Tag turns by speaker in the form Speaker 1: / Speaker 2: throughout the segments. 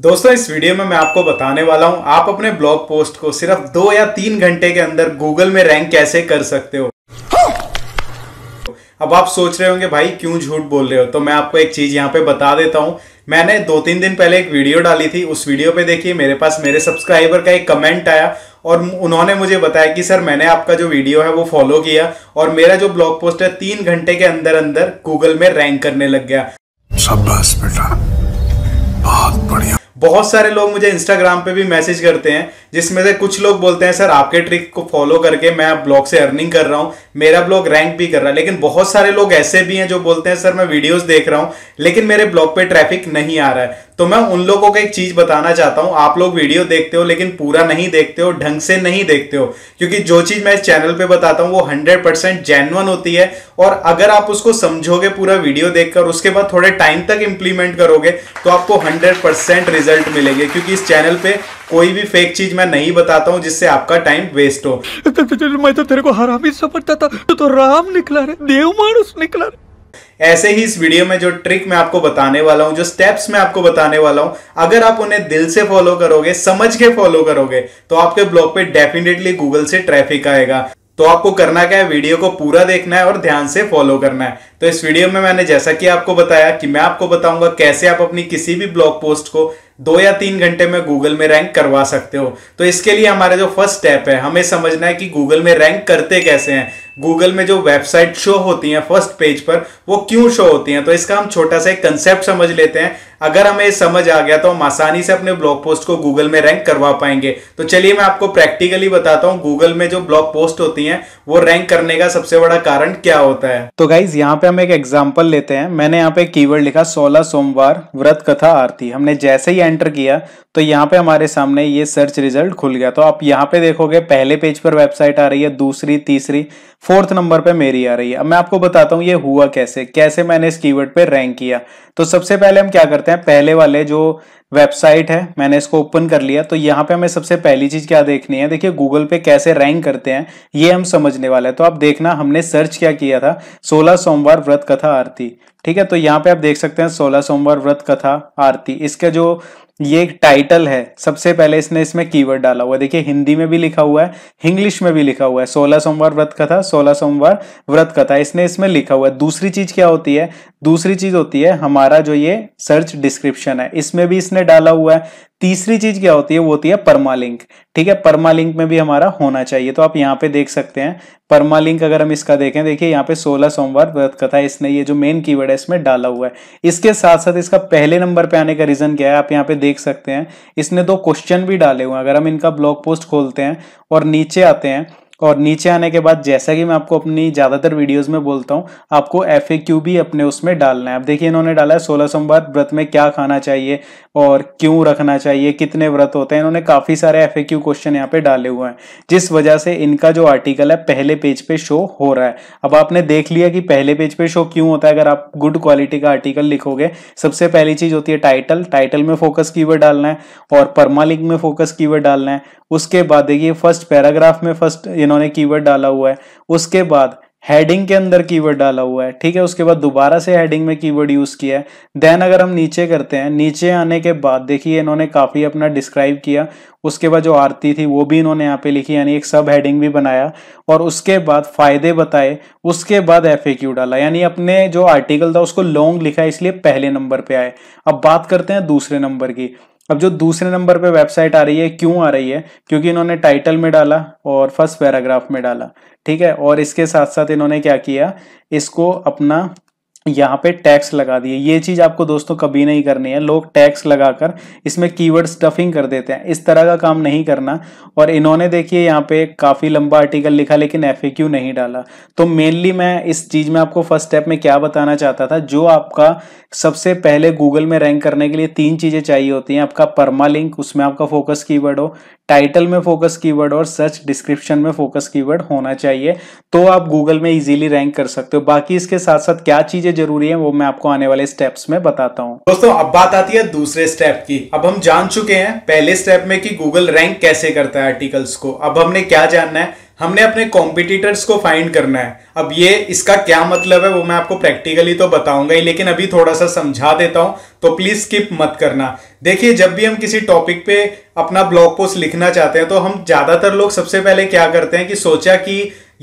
Speaker 1: दोस्तों इस वीडियो में मैं आपको बताने वाला हूं आप अपने ब्लॉग पोस्ट को सिर्फ दो या तीन घंटे के अंदर गूगल में रैंक कैसे कर सकते हो अब आप सोच रहे होंगे भाई क्यों झूठ बोल रहे हो तो मैं आपको एक चीज यहाँ पे बता देता हूँ मैंने दो तीन दिन पहले एक वीडियो डाली थी उस वीडियो पे देखिए मेरे पास मेरे सब्सक्राइबर का एक कमेंट आया और उन्होंने मुझे बताया कि सर मैंने आपका जो वीडियो है वो फॉलो किया और मेरा जो ब्लॉग पोस्ट है तीन घंटे के अंदर अंदर गूगल में रैंक करने लग गया बहुत बढ़िया बहुत सारे लोग मुझे इंस्टाग्राम पे भी मैसेज करते हैं जिसमें से कुछ लोग बोलते हैं सर आपके ट्रिक को फॉलो करके मैं ब्लॉग से अर्निंग कर रहा हूँ मेरा ब्लॉग रैंक भी कर रहा है लेकिन बहुत सारे लोग ऐसे भी हैं जो बोलते हैं सर मैं वीडियोस देख रहा हूँ लेकिन मेरे ब्लॉग पे ट्रैफिक नहीं आ रहा है तो मैं उन लोगों को एक चीज बताना चाहता हूँ आप लोग वीडियो देखते हो लेकिन पूरा नहीं देखते हो ढंग से नहीं देखते हो क्योंकि जो चीज मैं इस चैनल पे बताता हूँ वो हंड्रेड परसेंट जेन्युन होती है और अगर आप उसको समझोगे पूरा वीडियो देखकर उसके बाद थोड़े टाइम तक इंप्लीमेंट करोगे तो आपको हंड्रेड रिजल्ट मिलेंगे क्योंकि इस चैनल पे कोई भी फेक चीज मैं नहीं बताता हूँ जिससे आपका टाइम वेस्ट हो तो मैं तो तेरे को हराम ही समझता था तो, तो राम निकला रे देव मानुस निकला रे ऐसे ही इस वीडियो में जो ट्रिक मैं आपको बताने वाला हूं जो स्टेप्स मैं आपको बताने वाला हूं अगर आप उन्हें दिल से फॉलो करोगे समझ के फॉलो करोगे तो आपके ब्लॉग पे डेफिनेटली गूगल से ट्रैफिक आएगा तो आपको करना क्या है वीडियो को पूरा देखना है और ध्यान से फॉलो करना है तो इस वीडियो में मैंने जैसा कि आपको बताया कि मैं आपको बताऊंगा कैसे आप अपनी किसी भी ब्लॉग पोस्ट को दो या तीन घंटे में गूगल में रैंक करवा सकते हो तो इसके लिए हमारा जो फर्स्ट स्टेप है हमें समझना है कि गूगल में रैंक करते कैसे हैं गूगल में जो वेबसाइट शो होती हैं फर्स्ट पेज पर वो क्यों शो होती हैं तो इसका हम छोटा सा एक कंसेप्ट समझ लेते हैं अगर हमें समझ आ गया तो हम आसानी से अपने ब्लॉग पोस्ट को गूगल में रैंक करवा पाएंगे तो चलिए मैं आपको प्रैक्टिकली बताता हूँ गूगल में जो ब्लॉग पोस्ट होती हैं वो रैंक करने का सबसे बड़ा कारण क्या होता है तो गाइज यहाँ पे हम एक एग्जाम्पल लेते हैं मैंने यहाँ पे की लिखा सोलह सोमवार व्रत कथा आरती हमने जैसे ही एंटर किया तो यहाँ पे हमारे सामने ये सर्च रिजल्ट खुल गया तो आप यहाँ पे देखोगे पहले पेज पर वेबसाइट आ रही है दूसरी तीसरी फोर्थ नंबर पे मेरी आ रही है अब मैं आपको बताता हूँ ये हुआ कैसे कैसे मैंने इस कीवर्ड पे रैंक किया तो सबसे पहले हम क्या करते हैं पहले वाले जो वेबसाइट है मैंने इसको ओपन कर लिया तो यहाँ पे हमें सबसे पहली चीज क्या देखनी है देखिए गूगल पे कैसे रैंक करते हैं ये हम समझने वाले हैं तो आप देखना हमने सर्च क्या किया था सोलह सोमवार व्रत कथा आरती ठीक है तो यहाँ पे आप देख सकते हैं सोलह सोमवार व्रत कथा आरती इसका जो ये एक टाइटल है सबसे पहले इसने इसमें कीवर्ड डाला हुआ देखिए हिंदी में भी लिखा हुआ है इंग्लिश में भी लिखा हुआ है सोलह सोमवार व्रत कथा सोलह सोमवार व्रत कथा इसने इसमें लिखा हुआ है दूसरी चीज क्या होती है दूसरी चीज होती है हमारा जो ये सर्च डिस्क्रिप्शन है इसमें भी इसने डाला हुआ है तीसरी चीज क्या होती है वो होती है परमालिंक ठीक है परमालिंक में भी हमारा होना चाहिए तो आप यहाँ पे देख सकते हैं परमालिंक अगर हम इसका देखें देखिए यहाँ पे 16 सोमवार व्रत कथा इसने ये जो मेन कीवर्ड है इसमें डाला हुआ है इसके साथ साथ इसका पहले नंबर पे आने का रीजन क्या है आप यहाँ पे देख सकते हैं इसने दो क्वेश्चन भी डाले हुए हैं अगर हम इनका ब्लॉग पोस्ट खोलते हैं और नीचे आते हैं और नीचे आने के बाद जैसा कि मैं आपको अपनी ज़्यादातर वीडियोस में बोलता हूँ आपको एफ भी अपने उसमें डालना है आप देखिए इन्होंने डाला है सोलह सोमवार व्रत में क्या खाना चाहिए और क्यों रखना चाहिए कितने व्रत होते हैं इन्होंने काफ़ी सारे एफ क्वेश्चन यहाँ पे डाले हुए हैं जिस वजह से इनका जो आर्टिकल है पहले पेज पे शो हो रहा है अब आपने देख लिया कि पहले पेज पे शो क्यों होता है अगर आप गुड क्वालिटी का आर्टिकल लिखोगे सबसे पहली चीज़ होती है टाइटल टाइटल में फोकस की डालना है और परमालिंक में फोकस की डालना है उसके बाद देखिए फर्स्ट पैराग्राफ में फर्स्ट यू इन्होंने कीवर्ड डाला हुआ है उसके बाद हेडिंग के अंदर कीवर्ड डाला हुआ है ठीक है उसके बाद दोबारा से हेडिंग में कीवर्ड यूज किया है देन अगर हम नीचे करते हैं नीचे आने के बाद देखिए इन्होंने काफी अपना डिस्क्राइब किया उसके बाद जो आरती थी वो भी इन्होंने यहाँ पे लिखी यानी एक सब हेडिंग भी बनाया और उसके बाद फायदे बताए उसके बाद एफ डाला यानी अपने जो आर्टिकल था उसको लॉन्ग लिखा इसलिए पहले नंबर पे आए अब बात करते हैं दूसरे नंबर की अब जो दूसरे नंबर पे वेबसाइट आ रही है क्यों आ रही है क्योंकि इन्होंने टाइटल में डाला और फर्स्ट पैराग्राफ में डाला ठीक है और इसके साथ साथ इन्होंने क्या किया इसको अपना यहाँ पे टैक्स लगा दिए ये चीज आपको दोस्तों कभी नहीं करनी है लोग टैक्स लगाकर इसमें कीवर्ड स्टफिंग कर देते हैं इस तरह का काम नहीं करना और इन्होंने देखिए यहाँ पे काफी लंबा आर्टिकल लिखा लेकिन एफ नहीं डाला तो मेनली मैं इस चीज में आपको फर्स्ट स्टेप में क्या बताना चाहता था जो आपका सबसे पहले गूगल में रैंक करने के लिए तीन चीजें चाहिए होती हैं आपका परमा लिंक उसमें आपका फोकस कीवर्ड हो टाइटल में फोकस कीवर्ड और सर्च डिस्क्रिप्शन में फोकस कीवर्ड होना चाहिए तो आप गूगल में इजीली रैंक कर सकते हो बाकी इसके साथ साथ क्या चीजें जरूरी है वो मैं आपको आने वाले स्टेप्स में बताता हूँ दोस्तों अब बात आती है दूसरे स्टेप की अब हम जान चुके हैं पहले स्टेप में कि गूगल रैंक कैसे करता है आर्टिकल्स को अब हमने क्या जानना है हमने अपने कॉम्पिटिटर्स को फाइंड करना है अब ये इसका क्या मतलब है वो मैं आपको प्रैक्टिकली तो बताऊंगा ही लेकिन अभी थोड़ा सा समझा देता हूं तो प्लीज़ स्किप मत करना देखिए जब भी हम किसी टॉपिक पे अपना ब्लॉग पोस्ट लिखना चाहते हैं तो हम ज़्यादातर लोग सबसे पहले क्या करते हैं कि सोचा कि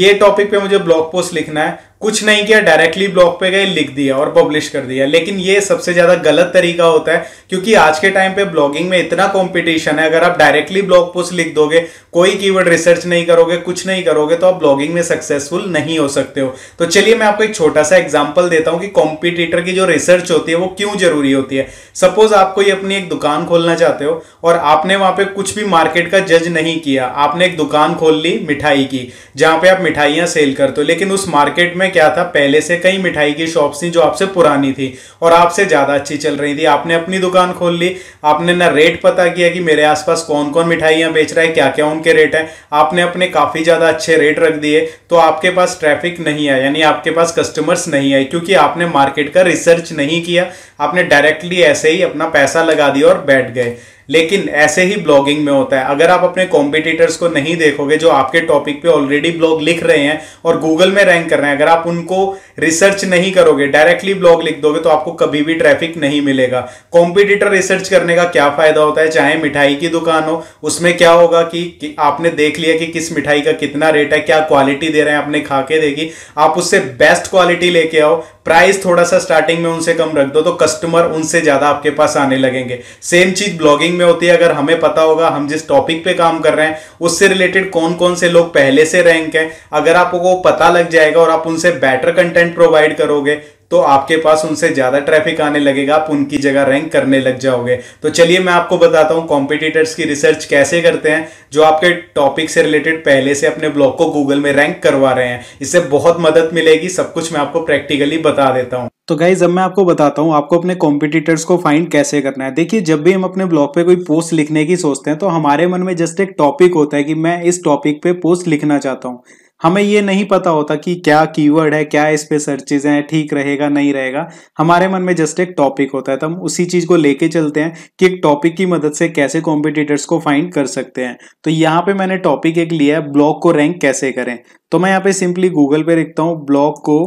Speaker 1: ये टॉपिक पे मुझे ब्लॉग पोस्ट लिखना है कुछ नहीं किया डायरेक्टली ब्लॉग पे गए लिख दिया और पब्लिश कर दिया लेकिन ये सबसे ज़्यादा गलत तरीका होता है क्योंकि आज के टाइम पे ब्लॉगिंग में इतना कंपटीशन है अगर आप डायरेक्टली ब्लॉग पोस्ट लिख दोगे कोई कीवर्ड रिसर्च नहीं करोगे कुछ नहीं करोगे तो आप ब्लॉगिंग में सक्सेसफुल नहीं हो सकते हो तो चलिए मैं आपको एक छोटा सा एग्जाम्पल देता हूँ कि कॉम्पिटिटर की जो रिसर्च होती है वो क्यों जरूरी होती है सपोज आप कोई अपनी एक दुकान खोलना चाहते हो और आपने वहां पर कुछ भी मार्केट का जज नहीं किया आपने एक दुकान खोल ली मिठाई की जहाँ पे आप मिठाइयां सेल करते हो लेकिन उस मार्केट में में क्या था पहले से कई मिठाई की शॉप्स थी जो आपसे पुरानी थी और आपसे ज़्यादा अच्छी चल रही थी आपने अपनी दुकान खोल ली आपने ना रेट पता किया कि मेरे आसपास कौन कौन मिठाइयाँ बेच रहा है क्या क्या उनके रेट हैं आपने अपने काफ़ी ज़्यादा अच्छे रेट रख दिए तो आपके पास ट्रैफिक नहीं आया यानी आपके पास कस्टमर्स नहीं आए क्योंकि आपने मार्केट का रिसर्च नहीं किया आपने डायरेक्टली ऐसे ही अपना पैसा लगा दिया और बैठ गए लेकिन ऐसे ही ब्लॉगिंग में होता है अगर आप अपने कॉम्पिटिटर्स को नहीं देखोगे जो आपके टॉपिक पे ऑलरेडी ब्लॉग लिख रहे हैं और गूगल में रैंक कर रहे हैं अगर आप उनको रिसर्च नहीं करोगे डायरेक्टली ब्लॉग लिख दोगे तो आपको कभी भी ट्रैफिक नहीं मिलेगा कॉम्पिटिटर रिसर्च करने का क्या फायदा होता है चाहे मिठाई की दुकान हो उसमें क्या होगा कि, कि आपने देख लिया कि किस मिठाई का कितना रेट है क्या क्वालिटी दे रहे हैं आपने खा के देखी आप उससे बेस्ट क्वालिटी लेके आओ प्राइस थोड़ा सा स्टार्टिंग में उनसे कम रख दो तो कस्टमर उनसे ज़्यादा आपके पास आने लगेंगे सेम चीज़ ब्लॉगिंग में होती है अगर हमें पता होगा हम जिस टॉपिक पे काम कर रहे हैं उससे रिलेटेड कौन कौन से लोग पहले से रैंक हैं अगर आपको पता लग जाएगा और आप उनसे बेटर कंटेंट प्रोवाइड करोगे तो आपके पास उनसे ज़्यादा ट्रैफिक आने लगेगा आप उनकी जगह रैंक करने लग जाओगे तो चलिए मैं आपको बताता हूँ कॉम्पिटिटर्स की रिसर्च कैसे करते हैं जो आपके टॉपिक से रिलेटेड पहले से अपने ब्लॉग को गूगल में रैंक करवा रहे हैं इससे बहुत मदद मिलेगी सब कुछ मैं आपको प्रैक्टिकली बता देता हूँ तो गाइज अब मैं आपको बताता हूँ आपको अपने कॉम्पिटिटर्स को फाइंड कैसे करना है देखिए जब भी हम अपने ब्लॉग पे कोई पोस्ट लिखने की सोचते हैं तो हमारे मन में जस्ट एक टॉपिक होता है कि मैं इस टॉपिक पे पोस्ट लिखना चाहता हूँ हमें ये नहीं पता होता कि क्या कीवर्ड है क्या इस पे सर्चेज हैं ठीक रहेगा नहीं रहेगा हमारे मन में जस्ट एक टॉपिक होता है तो हम उसी चीज़ को लेके चलते हैं कि एक टॉपिक की मदद से कैसे कॉम्पिटिटर्स को फाइंड कर सकते हैं तो यहाँ पे मैंने टॉपिक एक लिया है ब्लॉग को रैंक कैसे करें तो मैं यहाँ पे सिंपली गूगल पे लिखता हूँ ब्लॉग को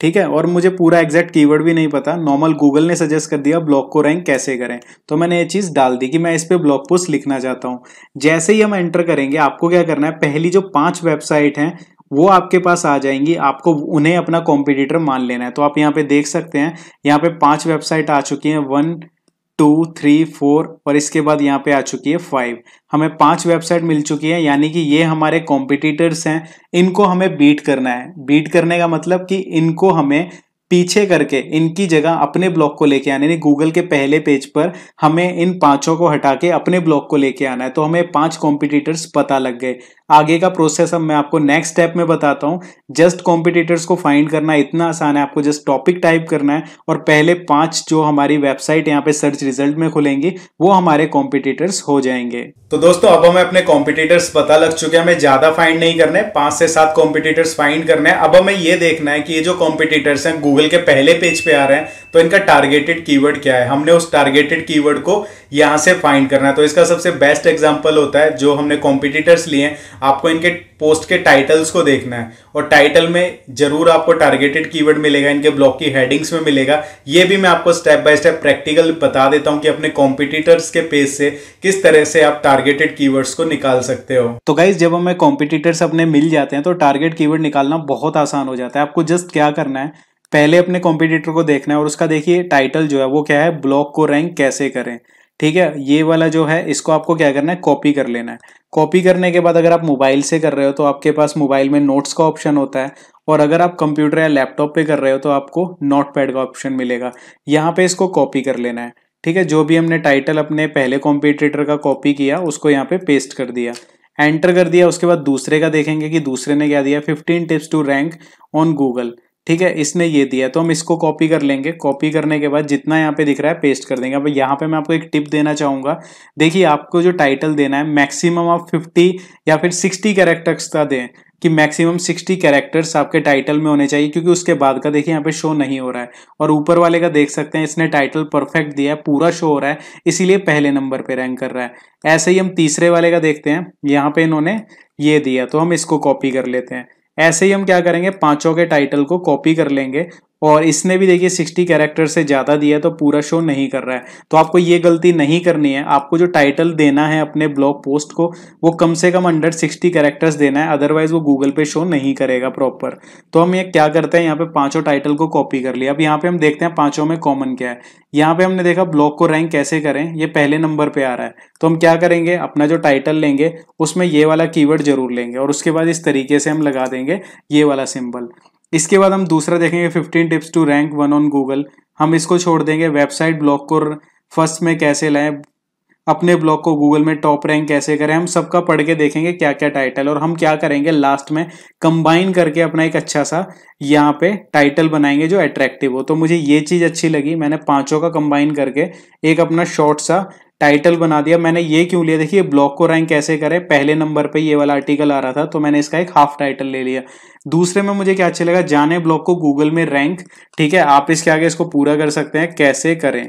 Speaker 1: ठीक है और मुझे पूरा एग्जैक्ट कीवर्ड भी नहीं पता नॉर्मल गूगल ने सजेस्ट कर दिया ब्लॉग को रैंक कैसे करें तो मैंने ये चीज़ डाल दी कि मैं इस पर ब्लॉग पोस्ट लिखना चाहता हूं जैसे ही हम एंटर करेंगे आपको क्या करना है पहली जो पांच वेबसाइट हैं वो आपके पास आ जाएंगी आपको उन्हें अपना कॉम्पिटिटर मान लेना है तो आप यहाँ पे देख सकते हैं यहाँ पे पांच वेबसाइट आ चुकी है वन टू थ्री फोर और इसके बाद यहाँ पे आ चुकी है फाइव हमें पांच वेबसाइट मिल चुकी है यानी कि ये हमारे कॉम्पिटिटर्स हैं इनको हमें बीट करना है बीट करने का मतलब कि इनको हमें पीछे करके इनकी जगह अपने ब्लॉक को लेके आना यानी गूगल के पहले पेज पर हमें इन पांचों को हटा के अपने ब्लॉक को लेके आना है तो हमें पांच कॉम्पिटिटर्स पता लग गए आगे का प्रोसेस अब मैं आपको नेक्स्ट स्टेप में बताता हूँ जस्ट कॉम्पिटिटर्स को फाइंड करना इतना आसान है आपको जस्ट टॉपिक टाइप करना है और पहले पांच जो हमारी वेबसाइट यहाँ पे सर्च रिजल्ट में खुलेंगी वो हमारे कॉम्पिटिटर्स हो जाएंगे तो दोस्तों अब हमें अपने कॉम्पिटिटर्स पता लग चुके हैं हमें ज्यादा फाइंड नहीं करने पांच से सात कॉम्पिटिटर्स फाइंड करने है अब हमें ये देखना है कि ये जो कॉम्पिटिटर्स हैं गूगल के पहले पेज पे आ रहे हैं तो इनका टारगेटेड कीवर्ड क्या है हमने उस टारगेटेड कीवर्ड को यहां से फाइंड करना है तो इसका सबसे बेस्ट एग्जाम्पल होता है जो हमने कॉम्पिटिटर्स लिए हैं आपको इनके पोस्ट के टाइटल्स को देखना है और टाइटल में जरूर आपको टारगेटेड कीवर्ड मिलेगा इनके ब्लॉग की हेडिंग्स में मिलेगा ये भी मैं आपको स्टेप बाय स्टेप प्रैक्टिकल बता देता हूँ कि अपने कॉम्पिटिटर्स के पेज से किस तरह से आप टारगेटेड कीवर्ड्स को निकाल सकते हो तो गाइज जब हमें कॉम्पिटिटर्स अपने मिल जाते हैं तो टारगेट कीवर्ड निकालना बहुत आसान हो जाता है आपको जस्ट क्या करना है पहले अपने कॉम्पिटिटर को देखना है और उसका देखिए टाइटल जो है वो क्या है ब्लॉग को रैंक कैसे करें ठीक है ये वाला जो है इसको आपको क्या करना है कॉपी कर लेना है कॉपी करने के बाद अगर आप मोबाइल से कर रहे हो तो आपके पास मोबाइल में नोट्स का ऑप्शन होता है और अगर आप कंप्यूटर या लैपटॉप पे कर रहे हो तो आपको नोट पैड का ऑप्शन मिलेगा यहाँ पे इसको कॉपी कर लेना है ठीक है जो भी हमने टाइटल अपने पहले कॉम्पिटिटर का कॉपी किया उसको यहाँ पे पेस्ट कर दिया एंटर कर दिया उसके बाद दूसरे का देखेंगे कि दूसरे ने क्या दिया fifteen tips to rank on Google ठीक है इसने ये दिया तो हम इसको कॉपी कर लेंगे कॉपी करने के बाद जितना यहाँ पे दिख रहा है पेस्ट कर देंगे अब यहाँ पे मैं आपको एक टिप देना चाहूँगा देखिए आपको जो टाइटल देना है मैक्सिमम आप 50 या फिर 60 कैरेक्टर्स का दें कि मैक्सिमम 60 कैरेक्टर्स आपके टाइटल में होने चाहिए क्योंकि उसके बाद का देखिए यहाँ पे शो नहीं हो रहा है और ऊपर वाले का देख सकते हैं इसने टाइटल परफेक्ट दिया है पूरा शो हो रहा है इसीलिए पहले नंबर पे रैंक कर रहा है ऐसे ही हम तीसरे वाले का देखते हैं यहाँ पे इन्होंने ये दिया तो हम इसको कॉपी कर लेते हैं ऐसे ही हम क्या करेंगे पांचों के टाइटल को कॉपी कर लेंगे और इसने भी देखिए सिक्सटी कैरेक्टर से ज़्यादा दिया तो पूरा शो नहीं कर रहा है तो आपको ये गलती नहीं करनी है आपको जो टाइटल देना है अपने ब्लॉग पोस्ट को वो कम से कम अंडर सिक्सटी कैरेक्टर्स देना है अदरवाइज वो गूगल पे शो नहीं करेगा प्रॉपर तो हम ये क्या करते हैं यहाँ पे पांचों टाइटल को कॉपी कर लिया अब यहाँ पे हम देखते हैं पांचों में कॉमन क्या है यहाँ पे हमने देखा ब्लॉग को रैंक कैसे करें ये पहले नंबर पे आ रहा है तो हम क्या करेंगे अपना जो टाइटल लेंगे उसमें ये वाला कीवर्ड जरूर लेंगे और उसके बाद इस तरीके से हम लगा देंगे ये वाला सिंबल इसके बाद हम दूसरा देखेंगे fifteen tips to rank one on Google हम इसको छोड़ देंगे वेबसाइट ब्लॉग को फर्स्ट में कैसे लाएं अपने ब्लॉग को गूगल में टॉप रैंक कैसे करें हम सबका पढ़ के देखेंगे क्या क्या टाइटल और हम क्या करेंगे लास्ट में कंबाइन करके अपना एक अच्छा सा यहाँ पे टाइटल बनाएंगे जो अट्रैक्टिव हो तो मुझे ये चीज़ अच्छी लगी मैंने पांचों का कंबाइन करके एक अपना शॉर्ट सा टाइटल बना दिया मैंने ये क्यों लिया देखिए ब्लॉग को रैंक कैसे करें पहले नंबर पे ये वाला आर्टिकल आ रहा था तो मैंने इसका एक हाफ टाइटल ले लिया दूसरे में मुझे क्या अच्छा लगा जाने ब्लॉग को गूगल में रैंक ठीक है आप इसके आगे इसको पूरा कर सकते हैं कैसे करें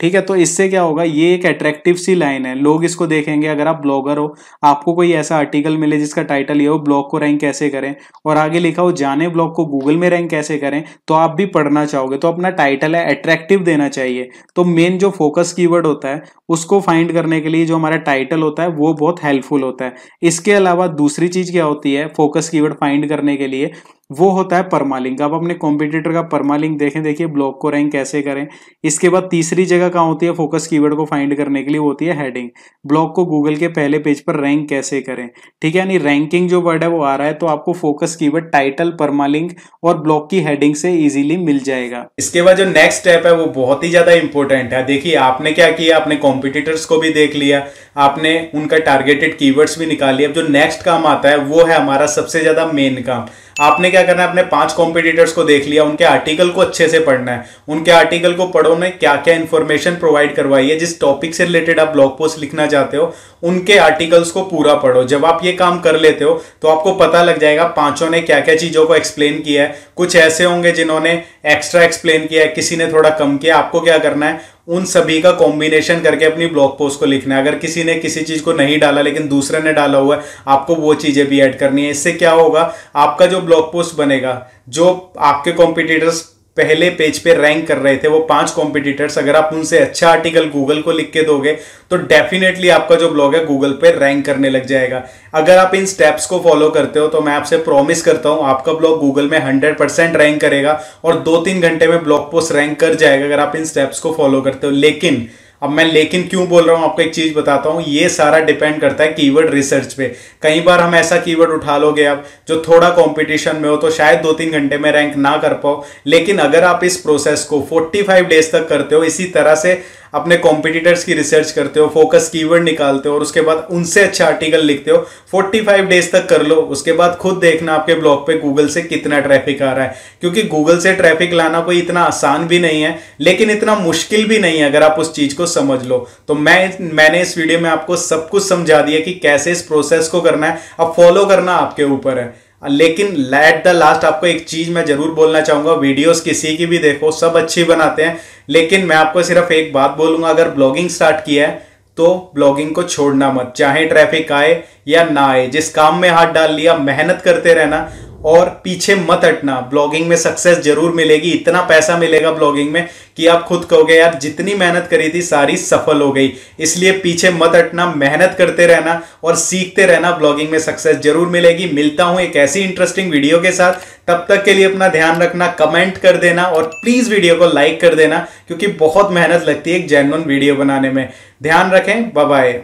Speaker 1: ठीक है तो इससे क्या होगा ये एक अट्रैक्टिव सी लाइन है लोग इसको देखेंगे अगर आप ब्लॉगर हो आपको कोई ऐसा आर्टिकल मिले जिसका टाइटल ये हो ब्लॉग को रैंक कैसे करें और आगे लिखा हो जाने ब्लॉग को गूगल में रैंक कैसे करें तो आप भी पढ़ना चाहोगे तो अपना टाइटल है अट्रैक्टिव देना चाहिए तो मेन जो फोकस कीवर्ड होता है उसको फाइंड करने के लिए जो हमारा टाइटल होता है वो बहुत हेल्पफुल होता है इसके अलावा दूसरी चीज़ क्या होती है फोकस कीवर्ड फाइंड करने के लिए वो होता है परमालिंग आप अपने कॉम्पिटिटर का परमालिंग देखें देखिए ब्लॉक को रैंक कैसे करें इसके बाद तीसरी जगह कहाँ होती है फोकस कीवर्ड को फाइंड करने के लिए होती है हेडिंग ब्लॉक को गूगल के पहले पेज पर रैंक कैसे करें ठीक है यानी रैंकिंग जो वर्ड है वो आ रहा है तो आपको फोकस कीवर्ड टाइटल परमालिंग और ब्लॉक की हेडिंग से इजिली मिल जाएगा इसके बाद जो नेक्स्ट स्टेप है वो बहुत ही ज्यादा इंपॉर्टेंट है देखिए आपने क्या किया अपने कॉम्पिटिटर्स को भी देख लिया आपने उनका टारगेटेड कीवर्ड्स भी निकाल लिया अब जो नेक्स्ट काम आता है वो है हमारा सबसे ज्यादा मेन काम आपने क्या करना है अपने पांच कॉम्पिटिटर्स को देख लिया उनके आर्टिकल को अच्छे से पढ़ना है उनके आर्टिकल को पढ़ो उन्हें क्या क्या इन्फॉर्मेशन प्रोवाइड करवाई है जिस टॉपिक से रिलेटेड आप ब्लॉग पोस्ट लिखना चाहते हो उनके आर्टिकल्स को पूरा पढ़ो जब आप ये काम कर लेते हो तो आपको पता लग जाएगा पांचों ने क्या क्या चीजों को एक्सप्लेन किया है कुछ ऐसे होंगे जिन्होंने एक्स्ट्रा एक्सप्लेन किया है किसी ने थोड़ा कम किया आपको क्या करना है उन सभी का कॉम्बिनेशन करके अपनी ब्लॉग पोस्ट को लिखना है अगर किसी ने किसी चीज़ को नहीं डाला लेकिन दूसरे ने डाला हुआ है आपको वो चीज़ें भी ऐड करनी है इससे क्या होगा आपका जो ब्लॉग पोस्ट बनेगा जो आपके कॉम्पिटिटर्स पहले पेज पे रैंक कर रहे थे वो पांच कॉम्पिटिटर्स अगर आप उनसे अच्छा आर्टिकल गूगल को लिख के दोगे तो डेफिनेटली आपका जो ब्लॉग है गूगल पे रैंक करने लग जाएगा अगर आप इन स्टेप्स को फॉलो करते हो तो मैं आपसे प्रॉमिस करता हूं आपका ब्लॉग गूगल में हंड्रेड परसेंट रैंक करेगा और दो तीन घंटे में ब्लॉग पोस्ट रैंक कर जाएगा अगर आप इन स्टेप्स को फॉलो करते हो लेकिन अब मैं लेकिन क्यों बोल रहा हूँ आपको एक चीज़ बताता हूँ ये सारा डिपेंड करता है कीवर्ड रिसर्च पे कई बार हम ऐसा कीवर्ड उठा लोगे आप जो थोड़ा कंपटीशन में हो तो शायद दो तीन घंटे में रैंक ना कर पाओ लेकिन अगर आप इस प्रोसेस को 45 डेज तक करते हो इसी तरह से अपने कॉम्पिटिटर्स की रिसर्च करते हो फोकस कीवर्ड निकालते हो और उसके बाद उनसे अच्छा आर्टिकल लिखते हो 45 डेज तक कर लो उसके बाद खुद देखना आपके ब्लॉग पे गूगल से कितना ट्रैफिक आ रहा है क्योंकि गूगल से ट्रैफिक लाना कोई इतना आसान भी नहीं है लेकिन इतना मुश्किल भी नहीं है अगर आप उस चीज़ को समझ लो तो मैं मैंने इस वीडियो में आपको सब कुछ समझा दिया कि कैसे इस प्रोसेस को करना है अब फॉलो करना आपके ऊपर है लेकिन लेट द लास्ट आपको एक चीज़ मैं ज़रूर बोलना चाहूंगा वीडियोस किसी की भी देखो सब अच्छी बनाते हैं लेकिन मैं आपको सिर्फ एक बात बोलूंगा अगर ब्लॉगिंग स्टार्ट किया है तो ब्लॉगिंग को छोड़ना मत चाहे ट्रैफिक आए या ना आए जिस काम में हाथ डाल लिया मेहनत करते रहना और पीछे मत हटना ब्लॉगिंग में सक्सेस जरूर मिलेगी इतना पैसा मिलेगा ब्लॉगिंग में कि आप खुद कहोगे यार जितनी मेहनत करी थी सारी सफल हो गई इसलिए पीछे मत हटना मेहनत करते रहना और सीखते रहना ब्लॉगिंग में सक्सेस जरूर मिलेगी मिलता हूं एक ऐसी इंटरेस्टिंग वीडियो के साथ तब तक के लिए अपना ध्यान रखना कमेंट कर देना और प्लीज वीडियो को लाइक कर देना क्योंकि बहुत मेहनत लगती है एक जेनवन वीडियो बनाने में ध्यान रखें बाय